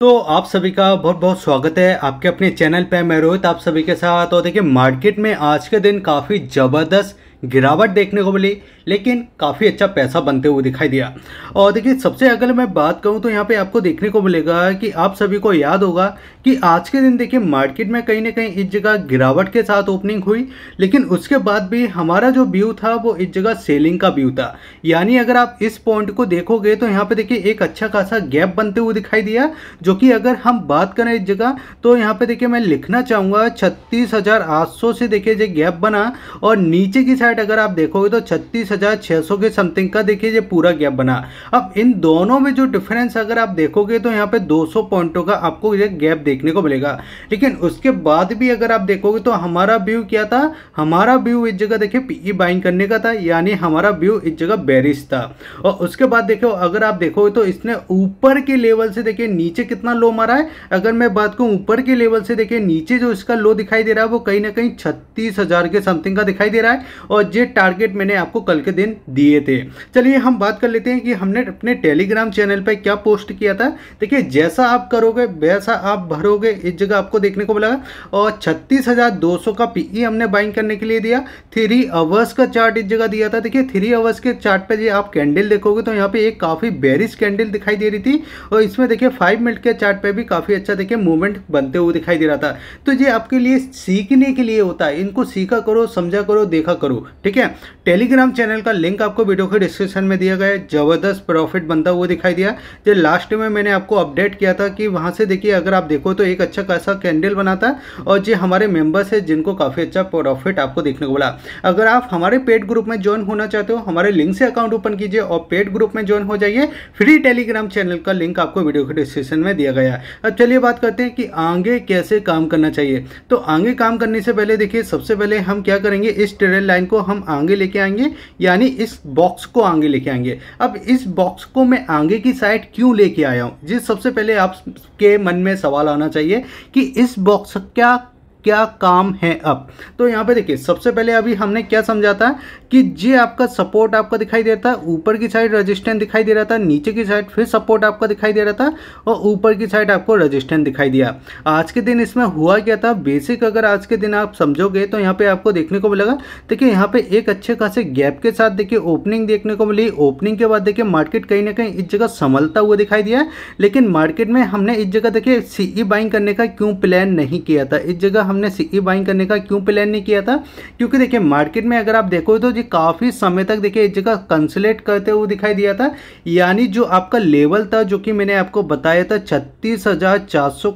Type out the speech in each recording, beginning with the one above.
तो आप सभी का बहुत बहुत स्वागत है आपके अपने चैनल पे मैं रोहित आप सभी के साथ और देखिए मार्केट में आज के दिन काफ़ी ज़बरदस्त गिरावट देखने को मिली लेकिन काफ़ी अच्छा पैसा बनते हुए दिखाई दिया और देखिए सबसे अगर मैं बात करूं तो यहाँ पे आपको देखने को मिलेगा कि आप सभी को याद होगा कि आज के दिन देखिए मार्केट में कहीं ना कहीं इस जगह गिरावट के साथ ओपनिंग हुई लेकिन उसके बाद भी हमारा जो व्यू था वो इस जगह सेलिंग का व्यू था यानी अगर आप इस पॉइंट को देखोगे तो यहाँ पे देखिए एक अच्छा खासा गैप बनते हुए दिखाई दिया जो कि अगर हम बात करें इस जगह तो यहाँ पे देखिए मैं लिखना चाहूँगा छत्तीस से देखिए जो गैप बना और नीचे की साइड साइड अगर आप देखोगे तो छत्तीस हज़ार छः सौ के समथिंग का देखिए ये पूरा गैप बना अब इन दोनों में जो डिफरेंस अगर आप देखोगे तो यहाँ पे 200 पॉइंटों का आपको ये गैप देखने को मिलेगा लेकिन उसके बाद भी अगर आप देखोगे तो हमारा व्यू क्या था हमारा व्यू इस जगह देखिए पीई बाइंग e करने का था यानी हमारा व्यू इस जगह बेरिस था और उसके बाद देखो अगर आप देखोगे तो इसने ऊपर के लेवल से देखिए नीचे कितना लो मारा है अगर मैं बात कहूँ ऊपर के लेवल से देखिए नीचे जो इसका लो दिखाई दे रहा है वो कहीं ना कहीं छत्तीस के समथिंग का दिखाई दे रहा है और और ये टारगेट मैंने आपको कल के दिन दिए थे चलिए हम बात कर लेते हैं कि हमने अपने टेलीग्राम चैनल पर क्या पोस्ट किया था देखिए जैसा आप करोगे वैसा आप भरोगे इस जगह आपको देखने को मिला और छत्तीस का पीई e हमने बाइंग करने के लिए दिया थ्री अवर्स का चार्ट इस जगह दिया था देखिए थ्री अवर्स के चार्ट पे आप कैंडल देखोगे तो यहाँ पे एक काफ़ी बेरिस कैंडल दिखाई दे रही थी और इसमें देखिए फाइव मिनट के चार्ट पे भी काफ़ी अच्छा देखिए मूवमेंट बनते हुए दिखाई दे रहा था तो ये आपके लिए सीखने के लिए होता है इनको सीखा करो समझा करो देखा करो ठीक है टेलीग्राम चैनल का लिंक आपको वीडियो के डिस्क्रिप्शन में दिया गया है ज़बरदस्त प्रॉफिट बनता हुआ दिखाई दिया जो लास्ट में मैंने आपको अपडेट किया था कि वहाँ से देखिए अगर आप देखो तो एक अच्छा खासा कैंडल बनाता है और जो हमारे मेम्बर्स है जिनको काफ़ी अच्छा प्रॉफिट आपको देखने को मिला अगर आप हमारे पेड ग्रुप में ज्वाइन होना चाहते हो हमारे लिंक से अकाउंट ओपन कीजिए और पेड ग्रुप में ज्वाइन हो जाइए फ्री टेलीग्राम चैनल का लिंक आपको वीडियो के डिस्क्रिप्शन में दिया गया अब चलिए बात करते हैं कि आगे कैसे काम करना चाहिए तो आगे काम करने से पहले देखिए सबसे पहले हम क्या करेंगे इस ट्रेल लाइन को हम आगे लेके आएंगे यानी इस बॉक्स को आगे लेके आएंगे अब इस बॉक्स को मैं आगे की साइड क्यों लेके आया हूँ जिस सबसे पहले आपके मन में सवाल आना चाहिए कि इस बॉक्स क्या क्या काम है अब तो यहाँ पे देखिए सबसे पहले अभी हमने क्या समझा था कि ये आपका सपोर्ट आपका दिखाई दे रहा था ऊपर की साइड रजिस्टेंस दिखाई दे रहा था नीचे की साइड फिर सपोर्ट आपका दिखाई दे रहा था और ऊपर की साइड आपको रजिस्टेंस दिखाई दिया आज के दिन इसमें हुआ क्या था बेसिक अगर आज के दिन आप समझोगे तो यहाँ पे आपको देखने को मिलेगा देखिए यहाँ पे एक अच्छे खासे गैप के साथ देखिए ओपनिंग देखने को मिली ओपनिंग के बाद देखिए मार्केट कहीं ना कहीं इस जगह संभलता हुआ दिखाई दिया लेकिन मार्केट में हमने इस जगह देखिए सीई बाइंग e करने का क्यों प्लान नहीं किया था इस जगह हमने सीई बाइंग e करने का क्यों प्लान नहीं किया था क्योंकि देखिए मार्केट में अगर आप देखो तो जी काफ़ी समय तक देखिए इस जगह कंसलेट करते हुए दिखाई दिया था यानी जो आपका लेवल था जो कि मैंने आपको बताया था छत्तीस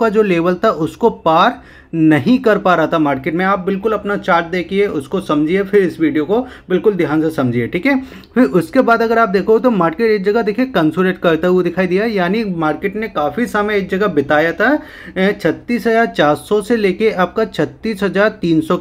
का जो लेवल था उसको पार नहीं कर पा रहा था मार्केट में आप बिल्कुल अपना चार्ट देखिए उसको समझिए फिर इस वीडियो को बिल्कुल ध्यान से समझिए ठीक है फिर उसके बाद अगर आप देखो तो मार्केट एक जगह देखिए कंसोलेट करता हुआ दिखाई दिया यानी मार्केट ने काफ़ी समय एक जगह बिताया था छत्तीस से लेके आपका छत्तीस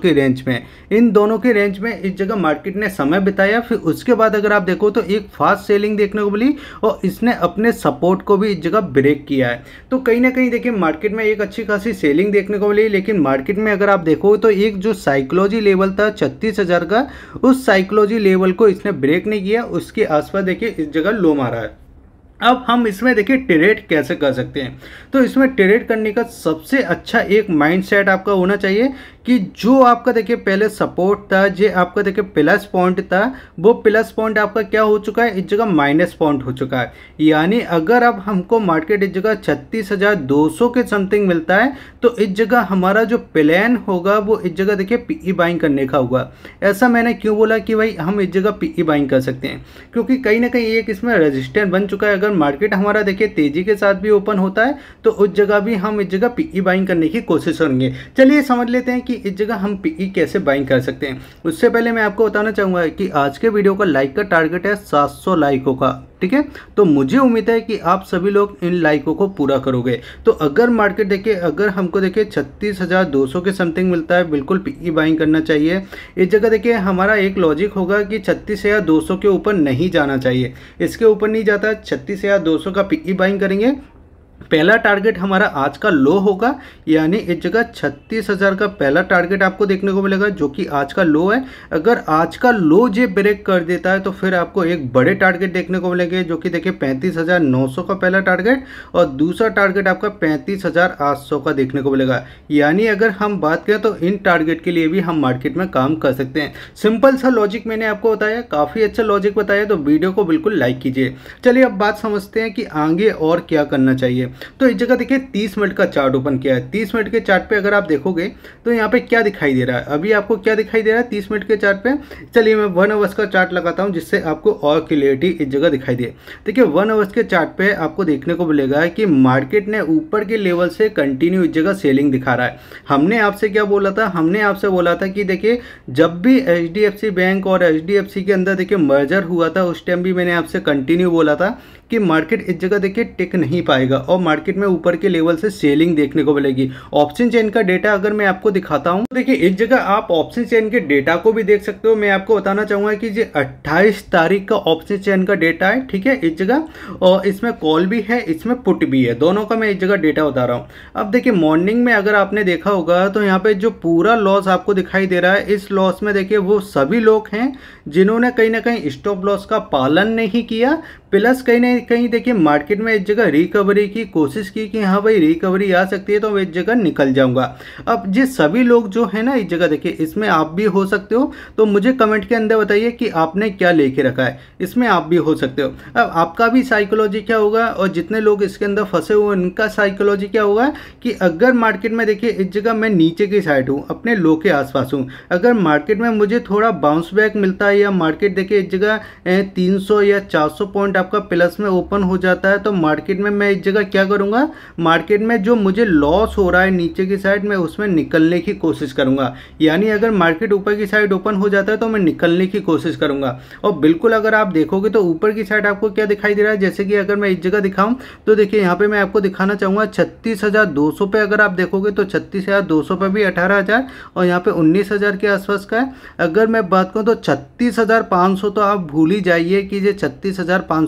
के रेंज में इन दोनों के रेंज में इस जगह मार्केट ने समय बिताया फिर उसके बाद अगर आप देखो तो एक फास्ट सेलिंग देखने को मिली और इसने अपने सपोर्ट को भी इस जगह ब्रेक किया है तो कहीं ना कहीं देखिए मार्केट में एक अच्छी खासी सेलिंग देखने को मिली लेकिन मार्केट में अगर आप देखोगे तो एक जो साइकोलॉजी लेवल था छत्तीस हज़ार का उस साइकोलॉजी लेवल को इसने ब्रेक नहीं किया उसके आसपास देखिए इस जगह लो मारा है अब हम इसमें देखिए ट्रेड कैसे कर सकते हैं तो इसमें ट्रेड करने का सबसे अच्छा एक माइंडसेट आपका होना चाहिए कि जो आपका देखिए पहले सपोर्ट था जो आपका देखिए प्लस पॉइंट था वो प्लस पॉइंट आपका क्या हो चुका है इस जगह माइनस पॉइंट हो चुका है यानी अगर अब हमको मार्केट इस जगह छत्तीस हज़ार दो सौ के समथिंग मिलता है तो इस जगह हमारा जो प्लान होगा वो इस जगह देखिए पीई बाइंग e करने का होगा ऐसा मैंने क्यों बोला कि भाई हम इस जगह पीई बाइंग e कर सकते हैं क्योंकि कहीं ना कहीं एक इसमें रजिस्टेंस बन चुका है अगर मार्केट हमारा देखिए तेज़ी के साथ भी ओपन होता है तो उस जगह भी हम इस जगह पीई बाइंग e करने की कोशिश करेंगे चलिए समझ लेते हैं कि कि इस जगह हम पीई e कैसे बाइंग कर सकते हैं उससे पहले मैं आपको बताना चाहूँगा कि आज के वीडियो का लाइक का टारगेट है 700 लाइकों का ठीक है तो मुझे उम्मीद है कि आप सभी लोग इन लाइकों को पूरा करोगे तो अगर मार्केट देखिए अगर हमको देखिए छत्तीस हज़ार दो सौ के समथिंग मिलता है बिल्कुल पीई बाइंग e करना चाहिए इस जगह देखिए हमारा एक लॉजिक होगा कि छत्तीस हज़ार दो सौ के ऊपर नहीं जाना चाहिए इसके ऊपर नहीं जाता छत्तीस हज़ार दो सौ का पीई बाइंग e करेंगे पहला टारगेट हमारा आज का लो होगा यानी इस जगह छत्तीस हज़ार का पहला टारगेट आपको देखने को मिलेगा जो कि आज का लो है अगर आज का लो जे ब्रेक कर देता है तो फिर आपको एक बड़े टारगेट देखने को मिलेंगे जो कि देखिए पैंतीस हज़ार नौ सौ का पहला टारगेट और दूसरा टारगेट आपका पैंतीस हज़ार आठ सौ का देखने को मिलेगा यानी अगर हम बात करें तो इन टारगेट के लिए भी हम मार्केट में काम कर सकते हैं सिंपल सा लॉजिक मैंने आपको बताया काफ़ी अच्छा लॉजिक बताया तो वीडियो को बिल्कुल लाइक कीजिए चलिए अब बात समझते हैं कि आगे और क्या करना चाहिए तो इस जगह देखिए तीस मिनट का चार्ट ओपन किया है तीस मिनट के चार्ट पे अगर आप देखोगे तो यहाँ पे क्या दिखाई दे रहा है अभी आपको क्या दिखाई दे रहा है तीस मिनट के चार्ट पे चलिए मैं वन आवर्स का चार्ट लगाता हूँ जिससे आपको और क्लियरिटी इस जगह दिखाई दे देखिए वन आवर्स के चार्ट पे आपको देखने को मिलेगा कि मार्केट ने ऊपर के लेवल से कंटिन्यू इस जगह सेलिंग दिखा रहा है हमने आपसे क्या बोला था हमने आपसे बोला था कि देखिए जब भी एच बैंक और एच के अंदर देखिए मर्जर हुआ था उस टाइम भी मैंने आपसे कंटिन्यू बोला था कि मार्केट इस जगह देखिए टिक नहीं पाएगा और मार्केट में ऊपर के लेवल से सेलिंग देखने को मिलेगी ऑप्शन चेन का डेटा अगर मैं आपको दिखाता हूँ तो देखिए एक जगह आप ऑप्शन चेन के डेटा को भी देख सकते हो मैं आपको बताना चाहूंगा कि ये अट्ठाईस तारीख का ऑप्शन चेन का डेटा है ठीक है इस जगह और इसमें कॉल भी है इसमें पुट भी है दोनों का मैं एक जगह डेटा बता रहा हूँ अब देखिए मॉर्निंग में अगर आपने देखा होगा तो यहाँ पे जो पूरा लॉस आपको दिखाई दे रहा है इस लॉस में देखिए वो सभी लोग हैं जिन्होंने कहीं ना कहीं स्टॉप लॉस का पालन नहीं किया प्लस कहीं ना कहीं देखिए मार्केट में एक जगह रिकवरी की कोशिश की कि हाँ भाई रिकवरी आ सकती है तो मैं एक जगह निकल जाऊंगा अब ये सभी लोग जो है ना इस जगह देखिए इसमें आप भी हो सकते हो तो मुझे कमेंट के अंदर बताइए कि आपने क्या लेके रखा है इसमें आप भी हो सकते हो अब आपका भी साइकोलॉजी क्या होगा और जितने लोग इसके अंदर फंसे हुए उनका साइकोलॉजी क्या होगा कि अगर मार्केट में देखिए इस जगह मैं नीचे की साइड हूँ अपने लो के आसपास हूँ अगर मार्केट में मुझे थोड़ा बाउंस बैक मिलता है या मार्केट देखिए इस जगह तीन या चार पॉइंट आपका प्लस में ओपन हो जाता है तो मार्केट में मैं इस जगह क्या करूँगा मार्केट में जो मुझे लॉस हो रहा है नीचे की साइड मैं उसमें निकलने की कोशिश करूँगा यानी अगर मार्केट ऊपर की साइड ओपन हो जाता है तो मैं निकलने की कोशिश करूँगा और बिल्कुल अगर आप देखोगे तो ऊपर की साइड आपको क्या दिखाई दे रहा है जैसे कि अगर मैं इस जगह दिखाऊँ तो देखिए यहाँ पर मैं आपको दिखाना चाहूँगा छत्तीस पे अगर आप देखोगे तो छत्तीस पे भी अठारह और यहाँ पे उन्नीस के आसपास का है अगर मैं बात करूँ तो छत्तीस तो आप भूल ही जाइए कि ये छत्तीस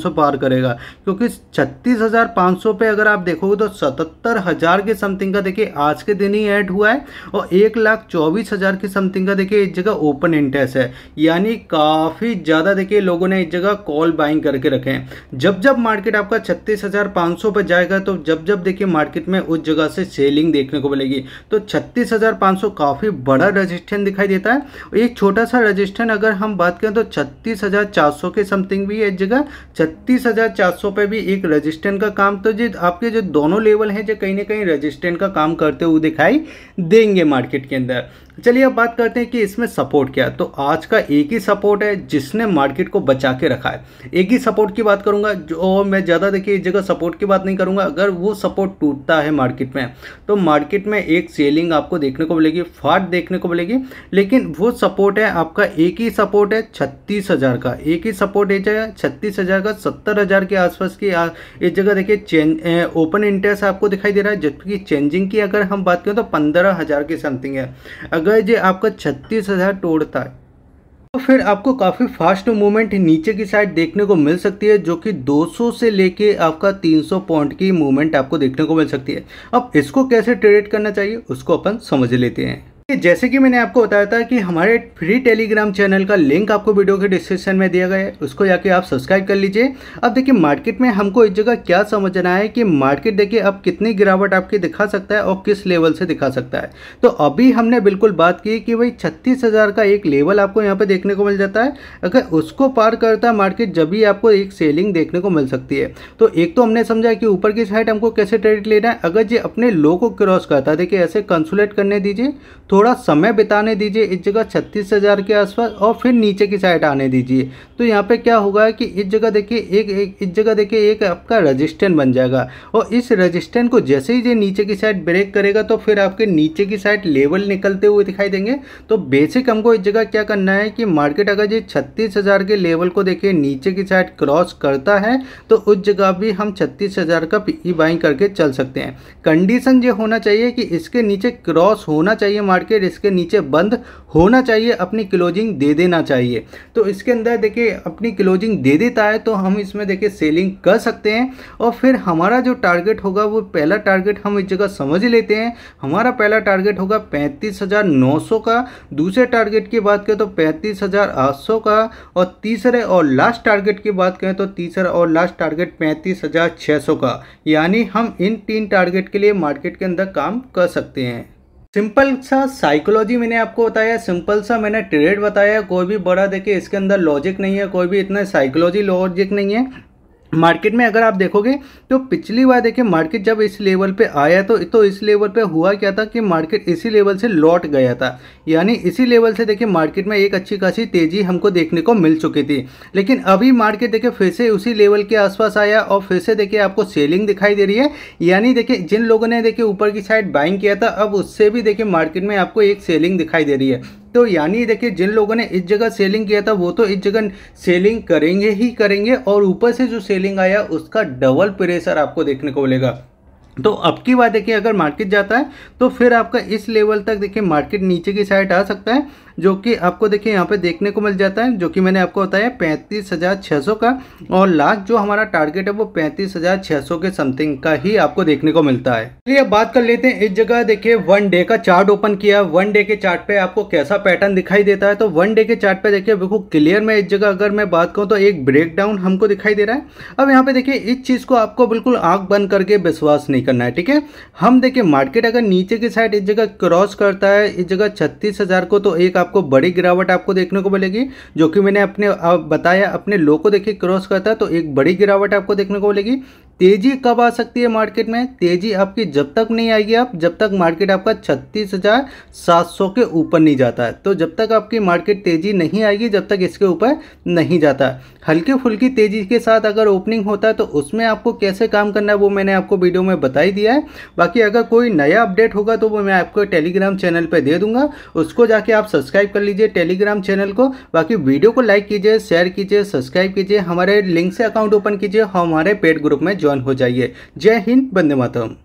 500 पार करेगा क्योंकि 36,500 पे अगर आप देखोगे तो सतहत्तर हज़ार के समथिंग का देखिए आज के दिन ही ऐड हुआ है और एक लाख चौबीस हज़ार के समथिंग का देखिए इस जगह ओपन इंटरेस्ट है यानी काफ़ी ज़्यादा देखिए लोगों ने इस जगह कॉल बाइंग करके रखे हैं जब जब मार्केट आपका छत्तीस पर जाएगा तो जब जब देखिए मार्केट में उस जगह से सेलिंग देखने को मिलेगी तो छत्तीस काफ़ी बड़ा रजिस्ट्रेन दिखाई देता है एक छोटा सा रजिस्ट्रेन अगर हम बात करें तो छत्तीस हज़ार चार सौ के समथिंग भी है इस जगह छत्तीस हज़ार चार सौ पे भी एक रजिस्टेंट का काम तो जी आपके जो दोनों लेवल हैं जो कहीं ना कहीं रजिस्टेंट का काम करते हुए दिखाई देंगे मार्केट के अंदर चलिए अब बात करते हैं कि इसमें सपोर्ट क्या है तो आज का एक ही सपोर्ट है जिसने मार्केट को बचा के रखा है एक ही सपोर्ट की बात करूंगा जो मैं ज़्यादा देखिए इस जगह सपोर्ट की बात नहीं करूंगा अगर वो सपोर्ट टूटता है मार्केट में तो मार्केट में एक सेलिंग आपको देखने को मिलेगी फाट देखने को मिलेगी लेकिन वो सपोर्ट है आपका एक ही सपोर्ट है छत्तीस हज़ार का एक ही सपोर्ट ये जगह छत्तीस हज़ार का सत्तर हज़ार के आसपास की इस जगह देखिए चेंज ओपन इंटरेस्ट आपको दिखाई दे रहा है जबकि चेंजिंग की अगर हम बात करें तो पंद्रह हज़ार के समथिंग है अगर ये आपका छत्तीस हज़ार तोड़ता है तो फिर आपको काफ़ी फास्ट मूवमेंट नीचे की साइड देखने को मिल सकती है जो कि 200 से लेके आपका 300 पॉइंट की मूवमेंट आपको देखने को मिल सकती है अब इसको कैसे ट्रेड करना चाहिए उसको अपन समझ लेते हैं जैसे कि मैंने आपको बताया था कि हमारे फ्री टेलीग्राम चैनल का लिंक आपको वीडियो के डिस्क्रिप्शन में दिया गया है उसको जाके आप सब्सक्राइब कर लीजिए अब देखिए मार्केट में हमको इस जगह क्या समझना है कि मार्केट देखिए अब कितनी गिरावट आपकी दिखा सकता है और किस लेवल से दिखा सकता है तो अभी हमने बिल्कुल बात की कि भाई छत्तीस का एक लेवल आपको यहाँ पर देखने को मिल जाता है अगर उसको पार करता है मार्केट जब भी आपको एक सेलिंग देखने को मिल सकती है तो एक तो हमने समझा कि ऊपर की साइड हमको कैसे ट्रेडिट लेना है अगर ये अपने लो को क्रॉस करता है देखिए ऐसे कंसुलेट करने दीजिए थोड़ा समय बिताने दीजिए इस जगह छत्तीस हज़ार के आसपास और फिर नीचे की साइड आने दीजिए तो यहाँ पे क्या होगा कि इस जगह देखिए एक, एक इस जगह देखिए एक आपका रजिस्टेंट बन जाएगा और इस रजिस्टेंट को जैसे ही ये नीचे की साइड ब्रेक करेगा तो फिर आपके नीचे की साइड लेवल निकलते हुए दिखाई देंगे तो बेसिक हमको इस जगह क्या करना है कि मार्केट अगर ये छत्तीस हज़ार के लेवल को देखिए नीचे की साइड क्रॉस करता है तो उस जगह भी हम छत्तीस हज़ार का पी बाइंग e करके चल सकते हैं कंडीशन ये होना चाहिए कि इसके नीचे क्रॉस होना चाहिए मार्केट मार्केट इसके नीचे बंद होना चाहिए अपनी क्लोजिंग दे देना चाहिए तो इसके अंदर देखिए अपनी क्लोजिंग दे देता है तो हम इसमें देखिए सेलिंग कर सकते हैं और फिर हमारा जो टारगेट होगा वो पहला टारगेट हम इस जगह समझ लेते हैं हमारा पहला टारगेट होगा पैंतीस हज़ार नौ सौ का दूसरे टारगेट की बात करें तो पैंतीस हज़ार आठ सौ का और तीसरे और लास्ट टारगेट की बात करें तो तीसरा और लास्ट टारगेट पैंतीस हज़ार छः सौ का यानी हम इन तीन टारगेट के लिए मार्केट के अंदर काम कर सकते हैं सिंपल सा साइकोलॉजी मैंने आपको बताया सिंपल सा मैंने ट्रेड बताया कोई भी बड़ा देखिए इसके अंदर लॉजिक नहीं है कोई भी इतना साइकोलॉजी लॉजिक नहीं है मार्केट में अगर आप देखोगे तो पिछली बार देखिए मार्केट जब इस लेवल पे आया तो तो इस लेवल पे हुआ क्या था कि मार्केट इसी लेवल से लौट गया था यानी इसी लेवल से देखिए मार्केट में एक अच्छी खासी तेज़ी हमको देखने को मिल चुकी थी लेकिन अभी मार्केट देखिए फिर से उसी लेवल के आसपास आया और फिर से देखिए आपको सेलिंग दिखाई दे रही है यानी देखिए जिन लोगों ने देखिए ऊपर की साइड बाइंग किया था अब उससे भी देखिए मार्केट में आपको एक सेलिंग दिखाई दे रही है तो यानी देखिए जिन लोगों ने इस जगह सेलिंग किया था वो तो इस जगह सेलिंग करेंगे ही करेंगे और ऊपर से जो सेलिंग आया उसका डबल प्रेशर आपको देखने को मिलेगा तो अब की बात देखिए अगर मार्केट जाता है तो फिर आपका इस लेवल तक देखिए मार्केट नीचे की साइड आ सकता है जो कि आपको देखिए यहाँ पे देखने को मिल जाता है जो कि मैंने आपको बताया पैंतीस हज़ार छः सौ का और लास्ट जो हमारा टारगेट है वो पैंतीस हज़ार छः सौ के समथिंग का ही आपको देखने को मिलता है चलिए अब बात कर लेते हैं इस जगह देखिए वन डे का चार्ट ओपन किया वन डे के चार्ट पे आपको कैसा पैटर्न दिखाई देता है तो वन डे के चार्ट पे देखिए बिल्कुल क्लियर में इस जगह अगर मैं बात करूँ तो एक ब्रेकडाउन हमको दिखाई दे रहा है अब यहाँ पे देखिए इस चीज़ को आपको बिल्कुल आँख बंद करके विश्वास नहीं करना है ठीक है हम देखिए मार्केट अगर नीचे की साइड इस जगह क्रॉस करता है इस जगह छत्तीस को तो एक आपको बड़ी गिरावट आपको देखने को मिलेगी जो कि मैंने अपने बताया अपने लो को देखिए क्रॉस करता है तो एक बड़ी गिरावट आपको देखने को मिलेगी तेजी कब आ सकती है मार्केट में तेजी आपकी जब तक नहीं आएगी आप जब तक मार्केट आपका छत्तीस हज़ार सात सौ के ऊपर नहीं जाता है तो जब तक आपकी मार्केट तेज़ी नहीं आएगी जब तक इसके ऊपर नहीं जाता हल्की फुल्की तेज़ी के साथ अगर ओपनिंग होता है तो उसमें आपको कैसे काम करना है वो मैंने आपको वीडियो में बता ही दिया है बाकी अगर कोई नया अपडेट होगा तो वो मैं आपको टेलीग्राम चैनल पर दे दूंगा उसको जाके आप सब्सक्राइब कर लीजिए टेलीग्राम चैनल को बाकी वीडियो को लाइक कीजिए शेयर कीजिए सब्सक्राइब कीजिए हमारे लिंक से अकाउंट ओपन कीजिए हमारे पेड ग्रुप में ज्वाइन हो जाइए जय हिंद बंदे मातम